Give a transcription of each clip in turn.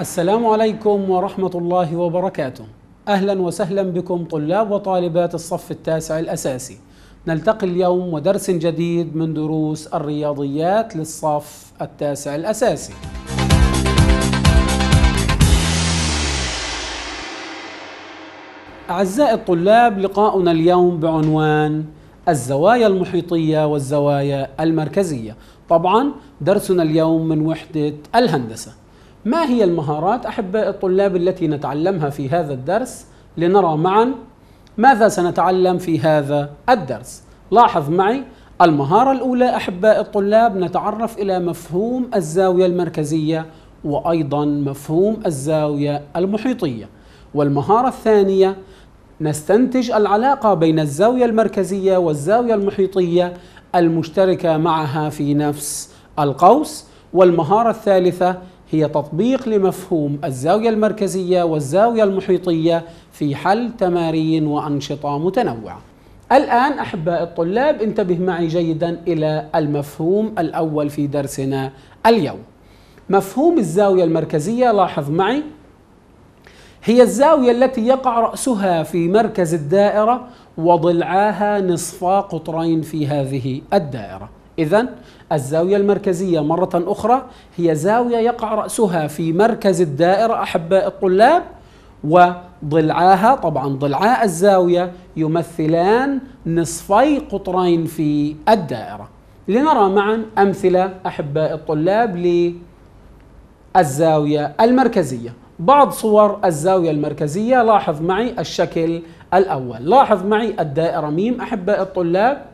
السلام عليكم ورحمة الله وبركاته أهلا وسهلا بكم طلاب وطالبات الصف التاسع الأساسي نلتقي اليوم ودرس جديد من دروس الرياضيات للصف التاسع الأساسي أعزائي الطلاب لقاؤنا اليوم بعنوان الزوايا المحيطية والزوايا المركزية طبعا درسنا اليوم من وحدة الهندسة ما هي المهارات أحباء الطلاب التي نتعلمها في هذا الدرس لنرى معا ماذا سنتعلم في هذا الدرس لاحظ معي المهارة الأولى أحباء الطلاب نتعرف إلى مفهوم الزاوية المركزية وأيضا مفهوم الزاوية المحيطية والمهارة الثانية نستنتج العلاقة بين الزاوية المركزية والزاوية المحيطية المشتركة معها في نفس القوس والمهارة الثالثة هي تطبيق لمفهوم الزاوية المركزية والزاوية المحيطية في حل تمارين وأنشطة متنوعة. الآن أحباء الطلاب انتبه معي جيدا إلى المفهوم الأول في درسنا اليوم. مفهوم الزاوية المركزية لاحظ معي هي الزاوية التي يقع رأسها في مركز الدائرة وضلعاها نصفا قطرين في هذه الدائرة. إذا الزاوية المركزية مرة أخرى هي زاوية يقع رأسها في مركز الدائرة أحباء الطلاب وضلعاها طبعا ضلعاء الزاوية يمثلان نصفي قطرين في الدائرة لنرى معا أمثلة أحباء الطلاب للزاوية المركزية بعض صور الزاوية المركزية لاحظ معي الشكل الأول لاحظ معي الدائرة ميم أحباء الطلاب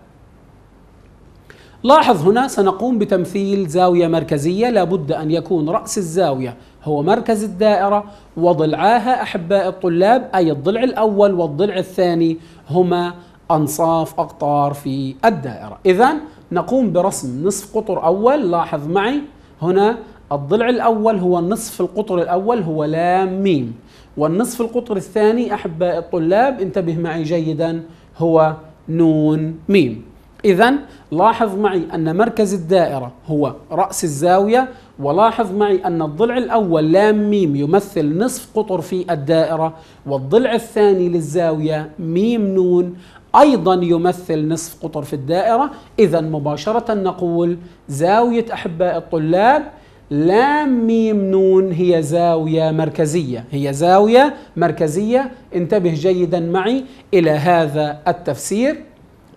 لاحظ هنا سنقوم بتمثيل زاوية مركزية لابد أن يكون رأس الزاوية هو مركز الدائرة وضلعاها أحباء الطلاب أي الضلع الأول والضلع الثاني هما أنصاف أقطار في الدائرة إذا نقوم برسم نصف قطر أول لاحظ معي هنا الضلع الأول هو نصف القطر الأول هو لام ميم والنصف القطر الثاني أحباء الطلاب انتبه معي جيدا هو نون ميم إذا لاحظ معي أن مركز الدائرة هو رأس الزاوية ولاحظ معي أن الضلع الأول لام ميم يمثل نصف قطر في الدائرة والضلع الثاني للزاوية ميم نون أيضا يمثل نصف قطر في الدائرة إذا مباشرة نقول زاوية أحباء الطلاب لام ميم نون هي زاوية مركزية هي زاوية مركزية انتبه جيدا معي إلى هذا التفسير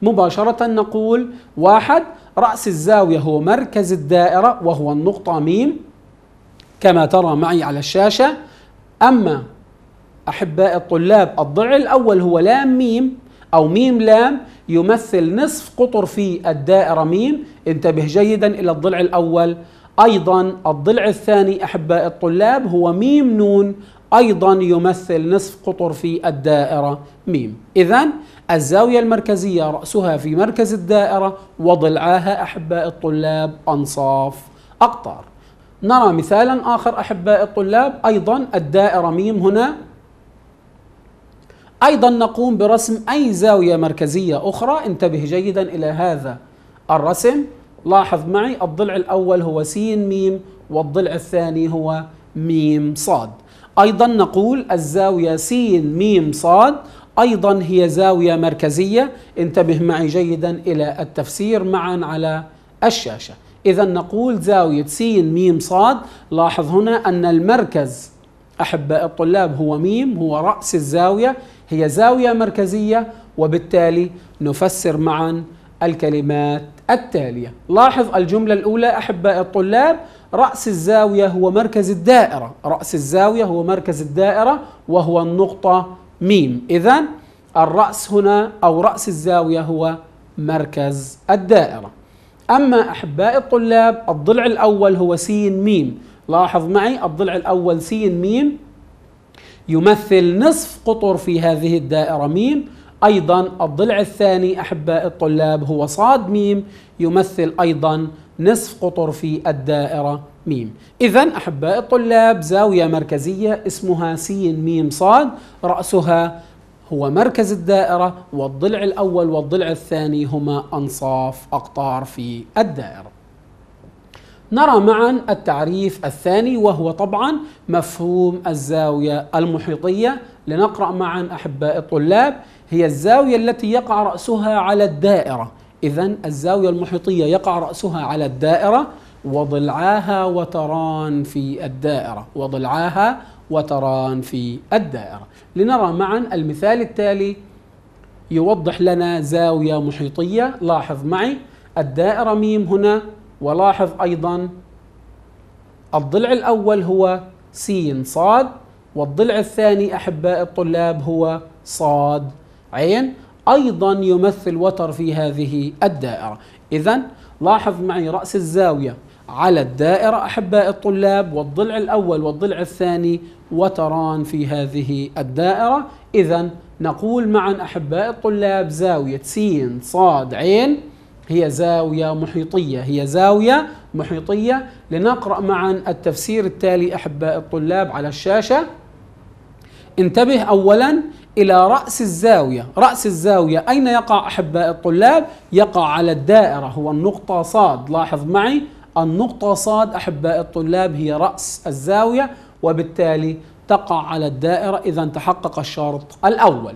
مباشرة نقول واحد رأس الزاوية هو مركز الدائرة وهو النقطة ميم كما ترى معي على الشاشة أما أحباء الطلاب الضلع الأول هو لام ميم أو ميم لام يمثل نصف قطر في الدائرة ميم انتبه جيدا إلى الضلع الأول أيضا الضلع الثاني أحباء الطلاب هو ميم نون أيضا يمثل نصف قطر في الدائرة ميم إذا الزاوية المركزية رأسها في مركز الدائرة وضلعاها أحباء الطلاب أنصاف أقطار نرى مثالا آخر أحباء الطلاب أيضا الدائرة ميم هنا أيضا نقوم برسم أي زاوية مركزية أخرى انتبه جيدا إلى هذا الرسم لاحظ معي الضلع الأول هو س ميم والضلع الثاني هو ميم صاد أيضا نقول الزاوية س م ص أيضا هي زاوية مركزية انتبه معي جيدا إلى التفسير معا على الشاشة إذا نقول زاوية س م ص لاحظ هنا أن المركز أحباء الطلاب هو ميم هو رأس الزاوية هي زاوية مركزية وبالتالي نفسر معا الكلمات التالية لاحظ الجملة الأولى أحباء الطلاب رأس الزاوية هو مركز الدائرة رأس الزاوية هو مركز الدائرة وهو النقطة ميم إذا الرأس هنا أو رأس الزاوية هو مركز الدائرة أما أحباء الطلاب الضلع الأول هو سين ميم لاحظ معي الضلع الأول سين ميم يمثل نصف قطر في هذه الدائرة ميم أيضا الضلع الثاني أحباء الطلاب هو صاد ميم يمثل أيضا نصف قطر في الدائرة ميم إذا أحباء الطلاب زاوية مركزية اسمها سين ميم صاد رأسها هو مركز الدائرة والضلع الأول والضلع الثاني هما أنصاف أقطار في الدائرة نرى معا التعريف الثاني وهو طبعا مفهوم الزاوية المحيطية لنقرأ معا أحباء الطلاب هي الزاوية التي يقع رأسها على الدائرة إذا الزاوية المحيطية يقع رأسها على الدائرة وضلعاها وتران في الدائرة وضلعاها وتران في الدائرة لنرى معا المثال التالي يوضح لنا زاوية محيطية لاحظ معي الدائرة ميم هنا ولاحظ أيضا الضلع الأول هو سين صاد والضلع الثاني أحباء الطلاب هو صاد عين أيضا يمثل وتر في هذه الدائرة إذا لاحظ معي رأس الزاوية على الدائرة أحباء الطلاب والضلع الأول والضلع الثاني وتران في هذه الدائرة إذا نقول معا أحباء الطلاب زاوية سين صاد عين هي زاوية محيطية هي زاوية محيطية لنقرأ معا التفسير التالي أحباء الطلاب على الشاشة انتبه أولا إلى رأس الزاوية رأس الزاوية أين يقع أحباء الطلاب؟ يقع على الدائرة هو النقطة صاد لاحظ معي النقطة صاد أحباء الطلاب هي رأس الزاوية وبالتالي تقع على الدائرة إذا تحقق الشرط الأول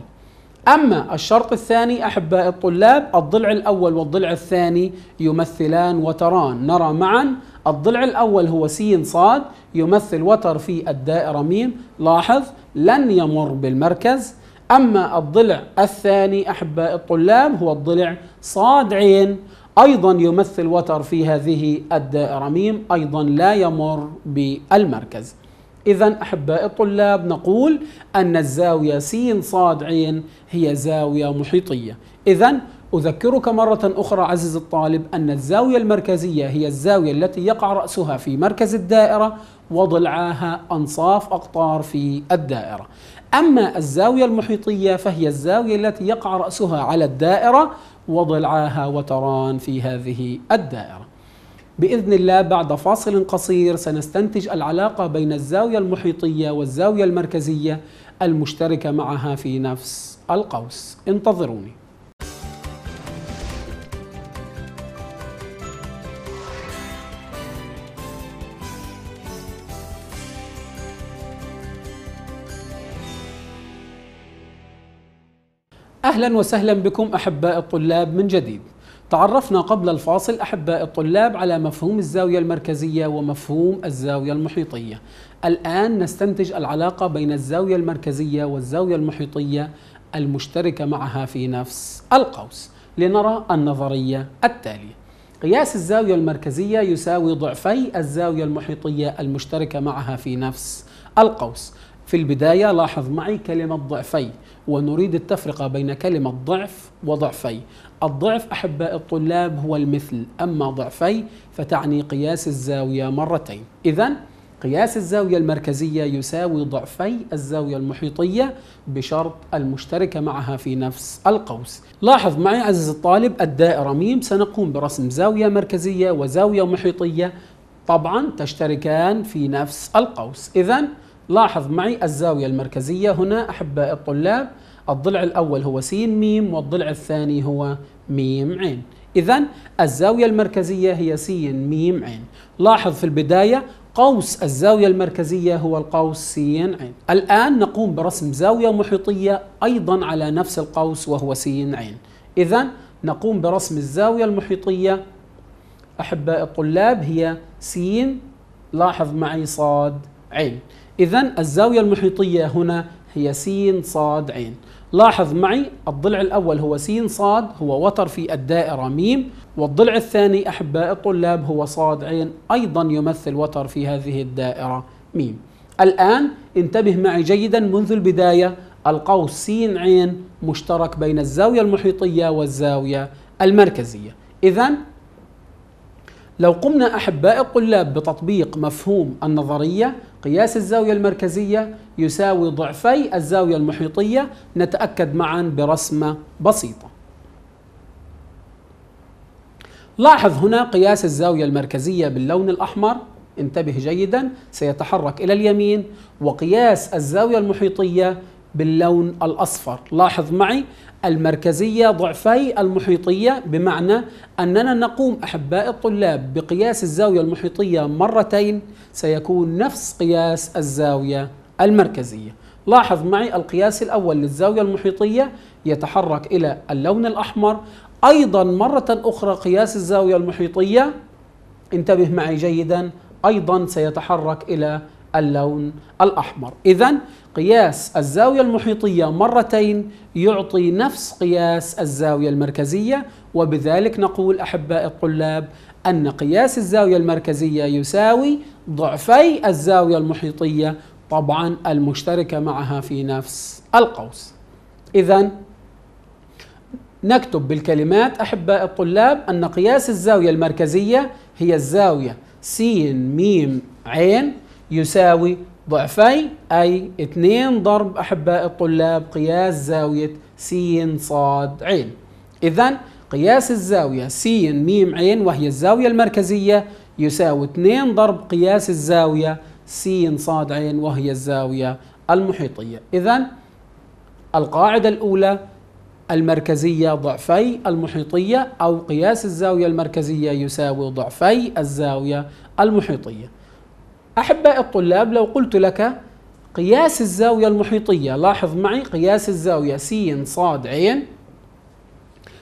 أما الشرط الثاني أحباء الطلاب الضلع الأول والضلع الثاني يمثلان وتران نرى معا الضلع الأول هو س صاد يمثل وتر في الدائرة ميم، لاحظ لن يمر بالمركز أما الضلع الثاني أحباء الطلاب هو الضلع صاد عين أيضا يمثل وتر في هذه الدائرة ميم أيضا لا يمر بالمركز إذا أحباء الطلاب نقول أن الزاوية س صاد عين هي زاوية محيطية إذا أذكرك مرة أخرى عزيزي الطالب أن الزاوية المركزية هي الزاوية التي يقع رأسها في مركز الدائرة وضلعاها أنصاف أقطار في الدائرة أما الزاوية المحيطية فهي الزاوية التي يقع رأسها على الدائرة وضلعاها وتران في هذه الدائرة بإذن الله بعد فاصل قصير سنستنتج العلاقة بين الزاوية المحيطية والزاوية المركزية المشتركة معها في نفس القوس انتظروني أهلا وسهلا بكم أحباء الطلاب من جديد تعرفنا قبل الفاصل أحباء الطلاب على مفهوم الزاوية المركزية ومفهوم الزاوية المحيطية الآن نستنتج العلاقة بين الزاوية المركزية والزاوية المحيطية المشتركة معها في نفس القوس لنرى النظرية التالية قياس الزاوية المركزية يساوي ضعفي الزاوية المحيطية المشتركة معها في نفس القوس في البداية لاحظ معي كلمة ضعفي ونريد التفرقة بين كلمة ضعف وضعفي الضعف أحباء الطلاب هو المثل أما ضعفي فتعني قياس الزاوية مرتين إذا قياس الزاوية المركزية يساوي ضعفي الزاوية المحيطية بشرط المشتركة معها في نفس القوس لاحظ معي عزيزي الطالب الدائرة ميم سنقوم برسم زاوية مركزية وزاوية محيطية طبعا تشتركان في نفس القوس إذا لاحظ معي الزاوية المركزية هنا أحباء الطلاب الضلع الأول هو س م والضلع الثاني هو م عين إذا الزاوية المركزية هي س م عين لاحظ في البداية قوس الزاوية المركزية هو القوس س عين الآن نقوم برسم زاوية محيطية أيضا على نفس القوس وهو س عين إذا نقوم برسم الزاوية المحيطية أحباء الطلاب هي س لاحظ معي صاد عين إذا الزاوية المحيطية هنا هي س ص ع لاحظ معي الضلع الأول هو س ص هو وتر في الدائرة م والضلع الثاني أحباء الطلاب هو ص ع أيضا يمثل وتر في هذه الدائرة م الآن انتبه معي جيدا منذ البداية القوس س ع مشترك بين الزاوية المحيطية والزاوية المركزية إذا لو قمنا أحباء الطلاب بتطبيق مفهوم النظرية قياس الزاوية المركزية يساوي ضعفي الزاوية المحيطية نتأكد معا برسمة بسيطة لاحظ هنا قياس الزاوية المركزية باللون الأحمر انتبه جيدا سيتحرك إلى اليمين وقياس الزاوية المحيطية باللون الأصفر لاحظ معي المركزية ضعفي المحيطية بمعنى أننا نقوم أحباء الطلاب بقياس الزاوية المحيطية مرتين سيكون نفس قياس الزاوية المركزية لاحظ معي القياس الأول للزاوية المحيطية يتحرك إلى اللون الأحمر أيضا مرة أخرى قياس الزاوية المحيطية انتبه معي جيدا أيضا سيتحرك إلى اللون الأحمر إذا قياس الزاوية المحيطية مرتين يعطي نفس قياس الزاوية المركزية وبذلك نقول أحباء الطلاب أن قياس الزاوية المركزية يساوي ضعفي الزاوية المحيطية طبعا المشتركة معها في نفس القوس إذا نكتب بالكلمات أحباء الطلاب أن قياس الزاوية المركزية هي الزاوية س م عين يساوي ضعفي أي 2 ضرب أحباء الطلاب قياس زاوية س صاد عين إذا قياس الزاوية س م عين وهي الزاوية المركزية يساوي 2 ضرب قياس الزاوية س صاد عين وهي الزاوية المحيطية إذا القاعدة الأولى المركزية ضعفي المحيطية أو قياس الزاوية المركزية يساوي ضعفي الزاوية المحيطية أحباء الطلاب لو قلت لك قياس الزاوية المحيطية لاحظ معي قياس الزاوية س ص ع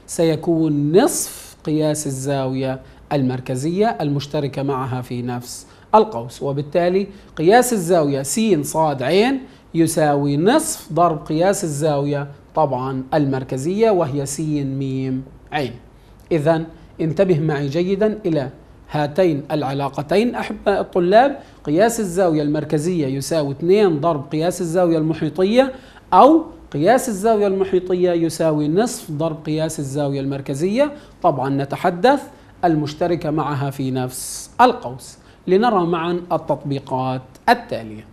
سيكون نصف قياس الزاوية المركزية المشتركة معها في نفس القوس وبالتالي قياس الزاوية س ص ع يساوي نصف ضرب قياس الزاوية طبعا المركزية وهي س م ع إذا انتبه معي جيدا إلى هاتين العلاقتين أحباء الطلاب قياس الزاوية المركزية يساوي 2 ضرب قياس الزاوية المحيطية أو قياس الزاوية المحيطية يساوي نصف ضرب قياس الزاوية المركزية طبعا نتحدث المشتركة معها في نفس القوس لنرى معا التطبيقات التالية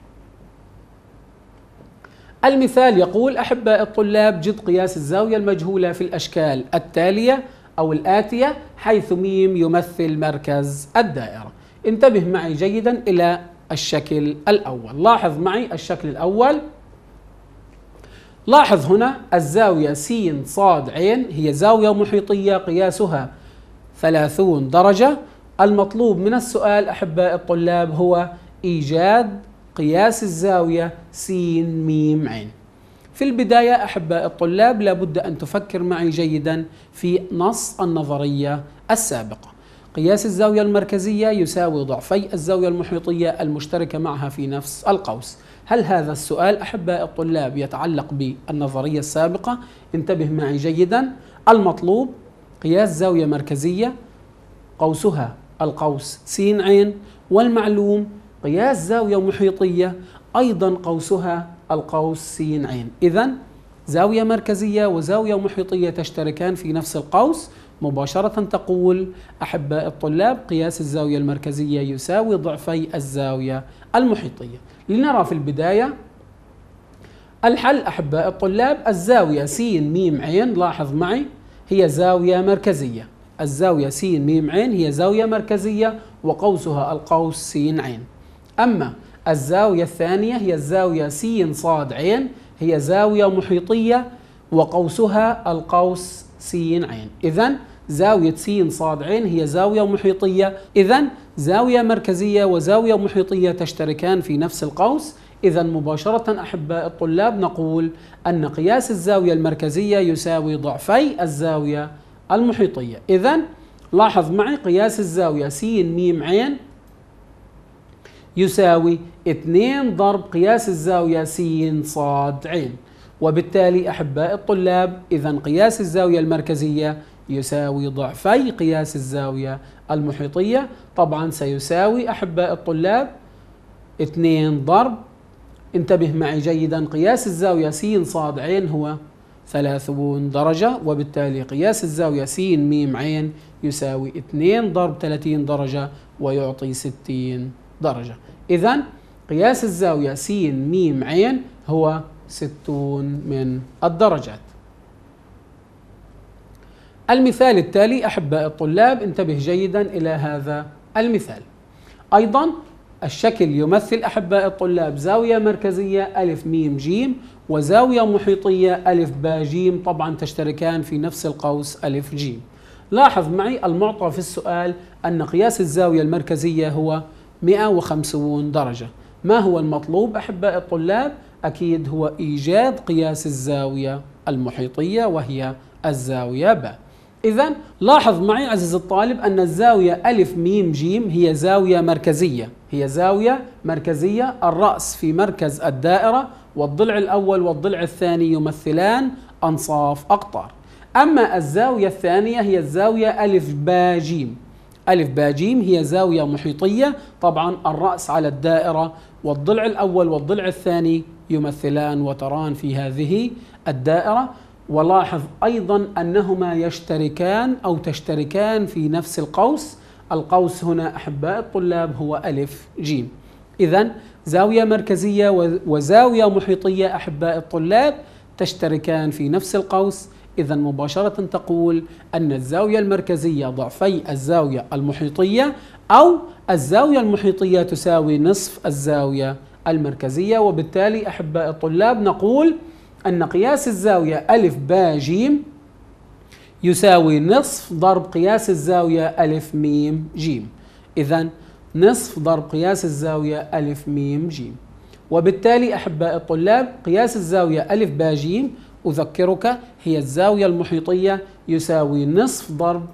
المثال يقول أحباء الطلاب جد قياس الزاوية المجهولة في الأشكال التالية أو الآتية حيث ميم يمثل مركز الدائرة انتبه معي جيدا إلى الشكل الأول لاحظ معي الشكل الأول لاحظ هنا الزاوية س ص عين هي زاوية محيطية قياسها 30 درجة المطلوب من السؤال أحباء الطلاب هو إيجاد قياس الزاوية س م عين في البداية أحباء الطلاب لابد أن تفكر معي جيدا في نص النظرية السابقة قياس الزاوية المركزية يساوي ضعفي الزاوية المحيطية المشتركة معها في نفس القوس هل هذا السؤال أحباء الطلاب يتعلق بالنظرية السابقة؟ انتبه معي جيدا المطلوب قياس زاوية مركزية قوسها القوس س عين والمعلوم قياس زاوية محيطية أيضا قوسها القوس سين عين إذا زاوية مركزية وزاوية محيطية تشتركان في نفس القوس مباشرة تقول أحباء الطلاب قياس الزاوية المركزية يساوي ضعفي الزاوية المحيطية لنرى في البداية الحل أحباء الطلاب الزاوية س م عين لاحظ معي هي زاوية مركزية الزاوية س م عين هي زاوية مركزية وقوسها القوس س عين أما الزاوية الثانية هي الزاوية س ص عين هي زاوية محيطية وقوسها القوس س عين إذا زاوية س ص عين هي زاوية محيطية إذا زاوية مركزية وزاوية محيطية تشتركان في نفس القوس إذا مباشرة أحباء الطلاب نقول أن قياس الزاوية المركزية يساوي ضعفي الزاوية المحيطية إذا لاحظ معي قياس الزاوية س م عين يساوي 2 ضرب قياس الزاوية س ص ع وبالتالي أحباء الطلاب إذا قياس الزاوية المركزية يساوي ضعفي قياس الزاوية المحيطية طبعا سيساوي أحباء الطلاب 2 ضرب انتبه معي جيدا قياس الزاوية س ص ع هو 30 درجة وبالتالي قياس الزاوية س م ع يساوي 2 ضرب 30 درجة ويعطي 60 درجة درجة إذا قياس الزاوية س م عين هو 60 من الدرجات المثال التالي أحباء الطلاب انتبه جيدا إلى هذا المثال أيضا الشكل يمثل أحباء الطلاب زاوية مركزية ألف ميم جيم وزاوية محيطية ألف با جيم طبعا تشتركان في نفس القوس ألف جيم لاحظ معي المعطى في السؤال أن قياس الزاوية المركزية هو 150 درجة ما هو المطلوب أحباء الطلاب؟ أكيد هو إيجاد قياس الزاوية المحيطية وهي الزاوية ب إذا لاحظ معي عزيزي الطالب أن الزاوية ألف ميم جيم هي زاوية مركزية هي زاوية مركزية الرأس في مركز الدائرة والضلع الأول والضلع الثاني يمثلان أنصاف أقطار أما الزاوية الثانية هي الزاوية ألف با جيم ألف باجيم جيم هي زاوية محيطية طبعا الرأس على الدائرة والضلع الأول والضلع الثاني يمثلان وتران في هذه الدائرة ولاحظ أيضا أنهما يشتركان أو تشتركان في نفس القوس القوس هنا أحباء الطلاب هو ألف جيم إذا زاوية مركزية وزاوية محيطية أحباء الطلاب تشتركان في نفس القوس إذا مباشرة تقول أن الزاوية المركزية ضعفي الزاوية المحيطية أو الزاوية المحيطية تساوي نصف الزاوية المركزية وبالتالي أحباء الطلاب نقول أن قياس الزاوية ألف با جيم يساوي نصف ضرب قياس الزاوية ألف ميم جيم إذا نصف ضرب قياس الزاوية ألف ميم جيم وبالتالي أحباء الطلاب قياس الزاوية ألف با جيم أذكرك هي الزاوية المحيطية يساوي نصف ضرب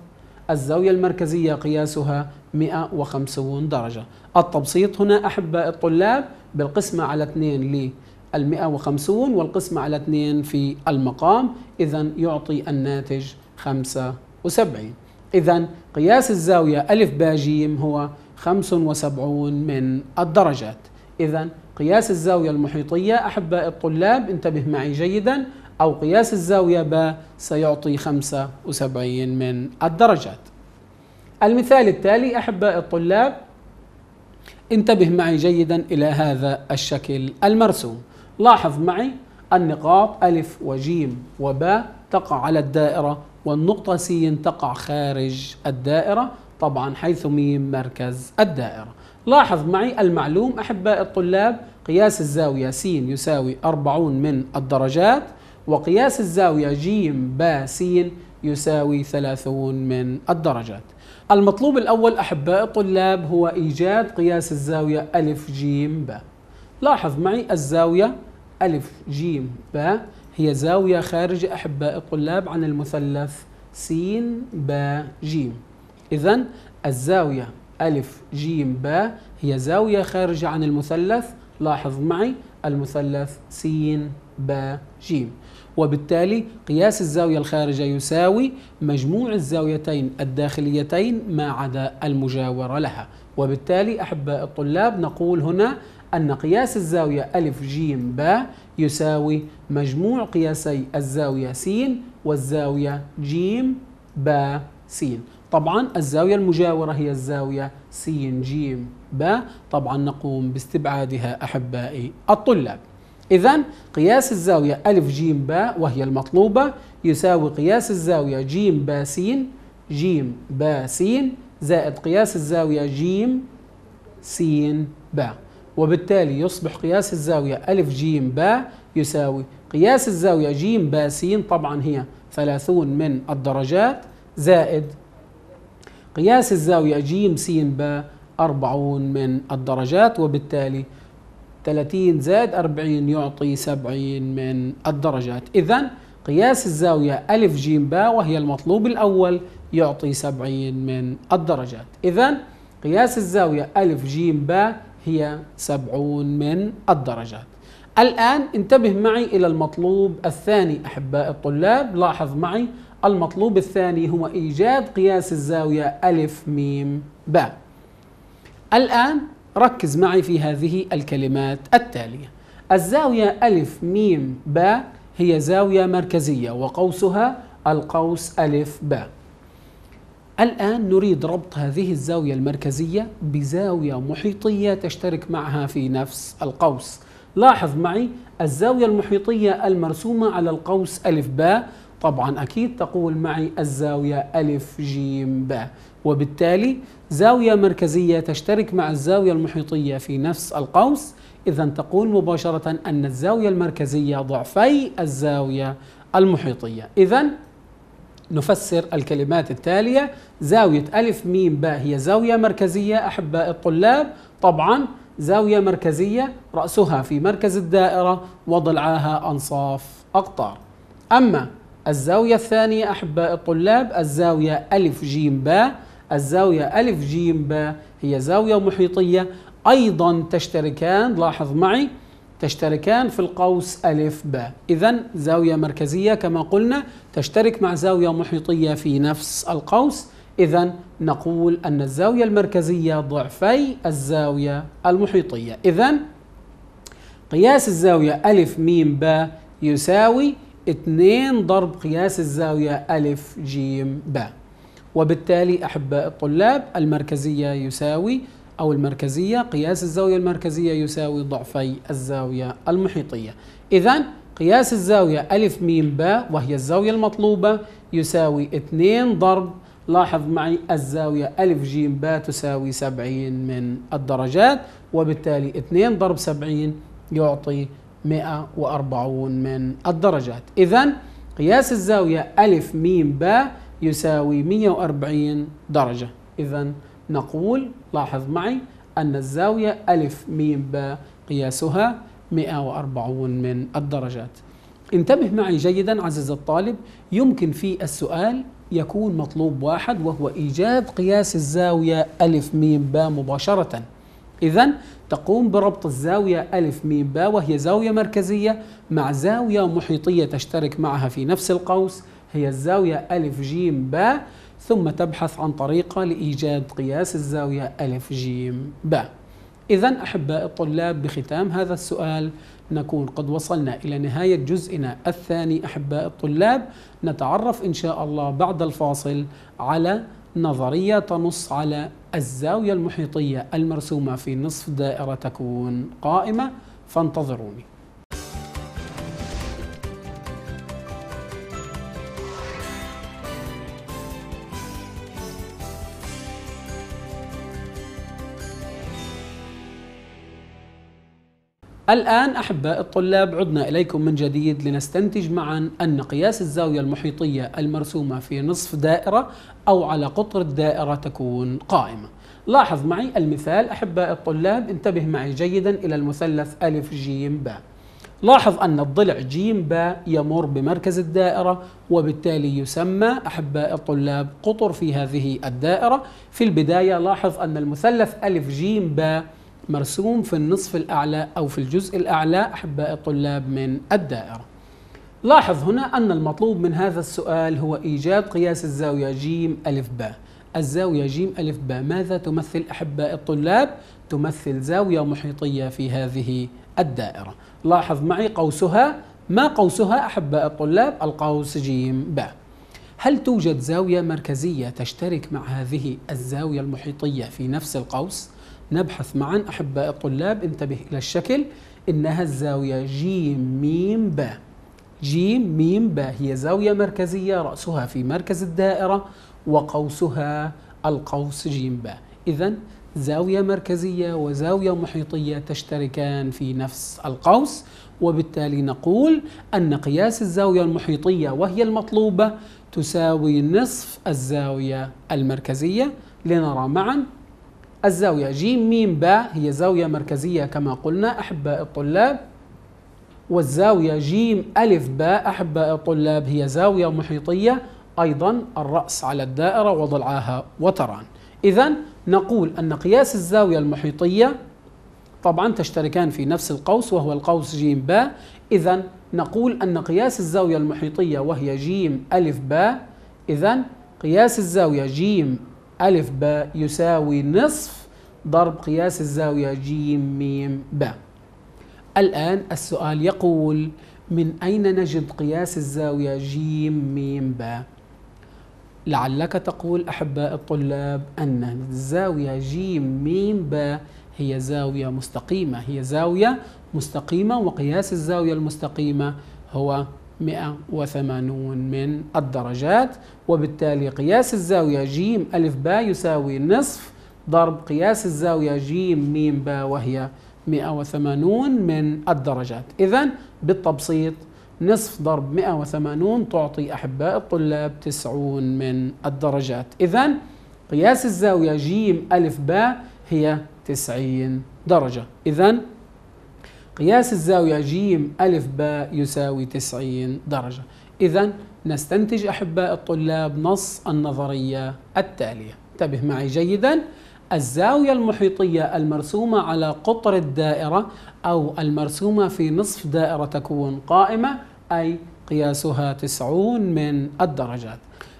الزاوية المركزية قياسها 150 درجة التبسيط هنا أحباء الطلاب بالقسمة على 2 لل 150 والقسمة على 2 في المقام إذا يعطي الناتج 75 إذا قياس الزاوية ألف جيم هو 75 من الدرجات إذا قياس الزاوية المحيطية أحباء الطلاب انتبه معي جيداً أو قياس الزاوية ب سيعطي 75 من الدرجات المثال التالي أحباء الطلاب انتبه معي جيدا إلى هذا الشكل المرسوم لاحظ معي النقاط ألف وجيم وباء تقع على الدائرة والنقطة سين تقع خارج الدائرة طبعا حيث ميم مركز الدائرة لاحظ معي المعلوم أحباء الطلاب قياس الزاوية س يساوي 40 من الدرجات وقياس الزاوية ج ب س يساوي 30 من الدرجات المطلوب الأول أحباء الطلاب هو إيجاد قياس الزاوية ألف ج ب لاحظ معي الزاوية ألف ج ب هي زاوية خارجة أحباء الطلاب عن المثلث س ب ج إذا الزاوية ألف ج ب هي زاوية خارجة عن المثلث لاحظ معي المثلث س ب ج وبالتالي قياس الزاوية الخارجة يساوي مجموع الزاويتين الداخليتين ما عدا المجاورة لها وبالتالي أحباء الطلاب نقول هنا أن قياس الزاوية ألف جيم باء يساوي مجموع قياسي الزاوية س والزاوية جيم باء س طبعا الزاوية المجاورة هي الزاوية س جيم باء طبعا نقوم باستبعادها أحبائي الطلاب إذا قياس الزاوية ألف جيم باء وهي المطلوبة يساوي قياس الزاوية جيم باء سين جيم باء سين زائد قياس الزاوية جيم سين باء وبالتالي يصبح قياس الزاوية ألف جيم باء يساوي قياس الزاوية جيم باء سين طبعا هي ثلاثون من الدرجات زائد قياس الزاوية جيم سين باء أربعون من الدرجات وبالتالي 30 زائد 40 يعطي 70 من الدرجات إذا قياس الزاوية ألف جيم باء وهي المطلوب الأول يعطي 70 من الدرجات إذا قياس الزاوية ألف جيم باء هي 70 من الدرجات الآن انتبه معي إلى المطلوب الثاني أحباء الطلاب لاحظ معي المطلوب الثاني هو إيجاد قياس الزاوية ألف ميم باء الآن ركز معي في هذه الكلمات التالية الزاوية ألف ميم باء هي زاوية مركزية وقوسها القوس ألف باء الآن نريد ربط هذه الزاوية المركزية بزاوية محيطية تشترك معها في نفس القوس لاحظ معي الزاوية المحيطية المرسومة على القوس ألف باء طبعا أكيد تقول معي الزاوية ألف جيم باء وبالتالي زاوية مركزية تشترك مع الزاوية المحيطية في نفس القوس إذا تقول مباشرة أن الزاوية المركزية ضعفي الزاوية المحيطية إذا نفسر الكلمات التالية زاوية ألف ميم باء هي زاوية مركزية أحباء الطلاب طبعا زاوية مركزية رأسها في مركز الدائرة وضلعاها أنصاف أقطار أما الزاوية الثانية أحباء الطلاب الزاوية ألف جيم باء الزاوية ألف جيم باء هي زاوية محيطية أيضا تشتركان لاحظ معي تشتركان في القوس ألف باء إذا زاوية مركزية كما قلنا تشترك مع زاوية محيطية في نفس القوس إذا نقول أن الزاوية المركزية ضعفي الزاوية المحيطية إذا قياس الزاوية ألف ميم باء يساوي 2 ضرب قياس الزاوية ألف جيم باء وبالتالي أحباء الطلاب المركزية يساوي أو المركزية قياس الزاوية المركزية يساوي ضعفي الزاوية المحيطية إذا قياس الزاوية ألف ميم باء وهي الزاوية المطلوبة يساوي 2 ضرب لاحظ معي الزاوية ألف جيم باء تساوي 70 من الدرجات وبالتالي 2 ضرب 70 يعطي 140 من الدرجات إذا قياس الزاوية ألف ميم باء يساوي 140 درجة إذا نقول لاحظ معي أن الزاوية ألف ميم باء قياسها 140 من الدرجات انتبه معي جيدا عزيز الطالب يمكن في السؤال يكون مطلوب واحد وهو إيجاد قياس الزاوية ألف ميم باء مباشرة إذا تقوم بربط الزاوية ألف ميم باء وهي زاوية مركزية مع زاوية محيطية تشترك معها في نفس القوس هي الزاوية ألف جيم ب ثم تبحث عن طريقة لإيجاد قياس الزاوية ألف جيم ب إذا أحباء الطلاب بختام هذا السؤال نكون قد وصلنا إلى نهاية جزئنا الثاني أحباء الطلاب نتعرف إن شاء الله بعد الفاصل على نظرية تنص على الزاوية المحيطية المرسومة في نصف دائرة تكون قائمة فانتظروني الآن أحباء الطلاب عدنا إليكم من جديد لنستنتج معا أن قياس الزاوية المحيطية المرسومة في نصف دائرة أو على قطر الدائرة تكون قائمة لاحظ معي المثال أحباء الطلاب انتبه معي جيدا إلى المثلث ألف جيم باء لاحظ أن الضلع جيم باء يمر بمركز الدائرة وبالتالي يسمى أحباء الطلاب قطر في هذه الدائرة في البداية لاحظ أن المثلث ألف جيم باء مرسوم في النصف الأعلى أو في الجزء الأعلى أحباء الطلاب من الدائرة لاحظ هنا أن المطلوب من هذا السؤال هو إيجاد قياس الزاوية جيم ألف باء الزاوية جيم ألف باء ماذا تمثل أحباء الطلاب؟ تمثل زاوية محيطية في هذه الدائرة لاحظ معي قوسها ما قوسها أحباء الطلاب؟ القوس جيم باء هل توجد زاوية مركزية تشترك مع هذه الزاوية المحيطية في نفس القوس؟ نبحث معا أحباء الطلاب انتبه إلى الشكل إنها الزاوية جيم ميم با جيم ميم با هي زاوية مركزية رأسها في مركز الدائرة وقوسها القوس جيم با إذا زاوية مركزية وزاوية محيطية تشتركان في نفس القوس وبالتالي نقول أن قياس الزاوية المحيطية وهي المطلوبة تساوي نصف الزاوية المركزية لنرى معا الزاوية ج م ب هي زاوية مركزية كما قلنا أحباء الطلاب والزاوية ج أ ب أحباء الطلاب هي زاوية محيطية أيضا الرأس على الدائرة وضلعاها وتران إذا نقول أن قياس الزاوية المحيطية طبعا تشتركان في نفس القوس وهو القوس ج ب إذا نقول أن قياس الزاوية المحيطية وهي ج أ ب إذا قياس الزاوية ج ألف ب يساوي نصف ضرب قياس الزاوية ج م ب الآن السؤال يقول من أين نجد قياس الزاوية ج م ب لعلك تقول أحباء الطلاب أن الزاوية ج م ب هي زاوية مستقيمة هي زاوية مستقيمة وقياس الزاوية المستقيمة هو 180 من الدرجات وبالتالي قياس الزاوية ج ألف ب يساوي نصف ضرب قياس الزاوية ج م ب وهي 180 من الدرجات إذا بالتبسيط نصف ضرب 180 تعطي أحباء الطلاب 90 من الدرجات إذا قياس الزاوية ج ألف ب هي 90 درجة إذا قياس الزاوية جيم ألف باء يساوي 90 درجة إذا نستنتج أحباء الطلاب نص النظرية التالية انتبه معي جيدا الزاوية المحيطية المرسومة على قطر الدائرة أو المرسومة في نصف دائرة تكون قائمة أي قياسها 90 من الدرجات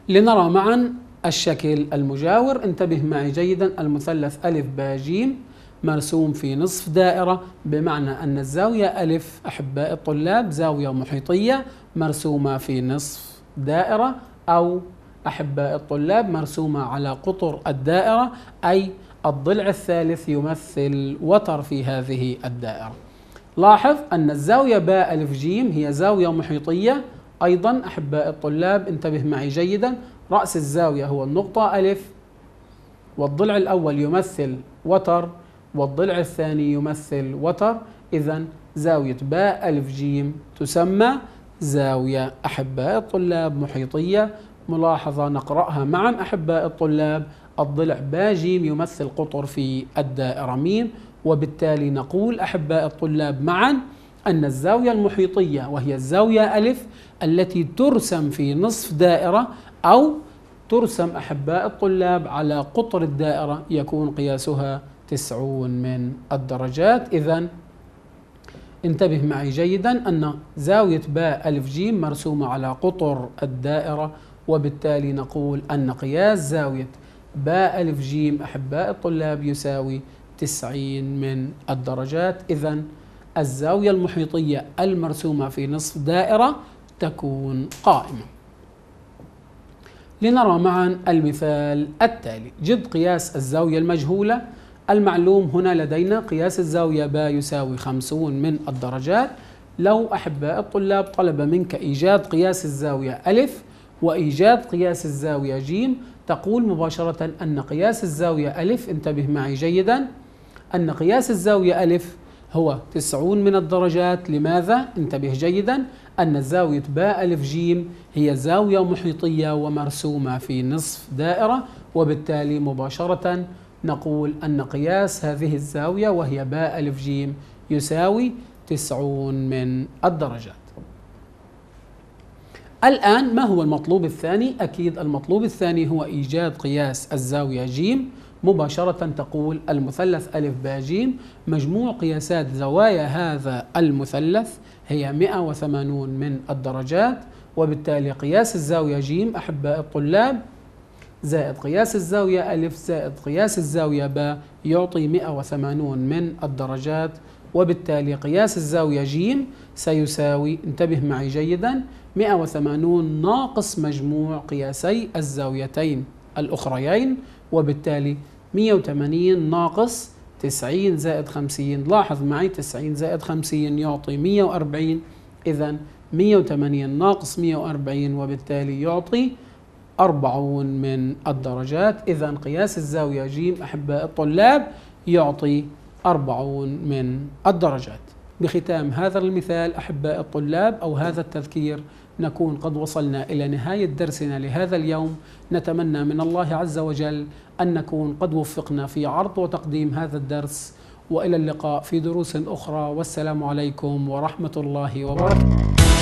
لنرى معا الشكل المجاور انتبه معي جيدا المثلث ألف باء جيم مرسوم في نصف دائرة بمعنى أن الزاوية ألف أحباء الطلاب زاوية محيطية مرسومة في نصف دائرة أو أحباء الطلاب مرسومة على قطر الدائرة أي الضلع الثالث يمثل وتر في هذه الدائرة لاحظ أن الزاوية باء ألف جيم هي زاوية محيطية أيضا أحباء الطلاب انتبه معي جيدا رأس الزاوية هو النقطة ألف والضلع الأول يمثل وتر والضلع الثاني يمثل وتر إذا زاوية باء ألف جيم تسمى زاوية أحباء الطلاب محيطية ملاحظة نقرأها معا أحباء الطلاب الضلع باء جيم يمثل قطر في الدائرة ميم وبالتالي نقول أحباء الطلاب معا أن الزاوية المحيطية وهي الزاوية ألف التي ترسم في نصف دائرة أو ترسم أحباء الطلاب على قطر الدائرة يكون قياسها تسعون من الدرجات إذا انتبه معي جيدا أن زاوية باء ألف جيم مرسومة على قطر الدائرة وبالتالي نقول أن قياس زاوية باء ألف جيم أحباء الطلاب يساوي تسعين من الدرجات إذا الزاوية المحيطية المرسومة في نصف دائرة تكون قائمة لنرى معا المثال التالي جد قياس الزاوية المجهولة المعلوم هنا لدينا قياس الزاوية با يساوي 50 من الدرجات لو أحباء الطلاب طلب منك إيجاد قياس الزاوية ألف وإيجاد قياس الزاوية جيم تقول مباشرة أن قياس الزاوية ألف انتبه معي جيدا أن قياس الزاوية ألف هو 90 من الدرجات لماذا؟ انتبه جيدا أن زاوية باء ألف جيم هي زاوية محيطية ومرسومة في نصف دائرة وبالتالي مباشرة نقول أن قياس هذه الزاوية وهي باء ألف جيم يساوي تسعون من الدرجات الآن ما هو المطلوب الثاني؟ أكيد المطلوب الثاني هو إيجاد قياس الزاوية جيم مباشرة تقول المثلث ألف باء جيم مجموع قياسات زوايا هذا المثلث هي 180 من الدرجات وبالتالي قياس الزاوية جيم أحباء الطلاب زائد قياس الزاوية ألف زائد قياس الزاوية ب يعطي 180 من الدرجات وبالتالي قياس الزاوية جيم سيساوي انتبه معي جيدا 180 ناقص مجموع قياسي الزاويتين الأخريين وبالتالي 180 ناقص 90 زائد 50 لاحظ معي 90 زائد 50 يعطي 140 إذا 180 ناقص 140 وبالتالي يعطي أربعون من الدرجات إذا قياس الزاوية ج أحباء الطلاب يعطي أربعون من الدرجات بختام هذا المثال أحباء الطلاب أو هذا التذكير نكون قد وصلنا إلى نهاية درسنا لهذا اليوم نتمنى من الله عز وجل أن نكون قد وفقنا في عرض وتقديم هذا الدرس وإلى اللقاء في دروس أخرى والسلام عليكم ورحمة الله وبركاته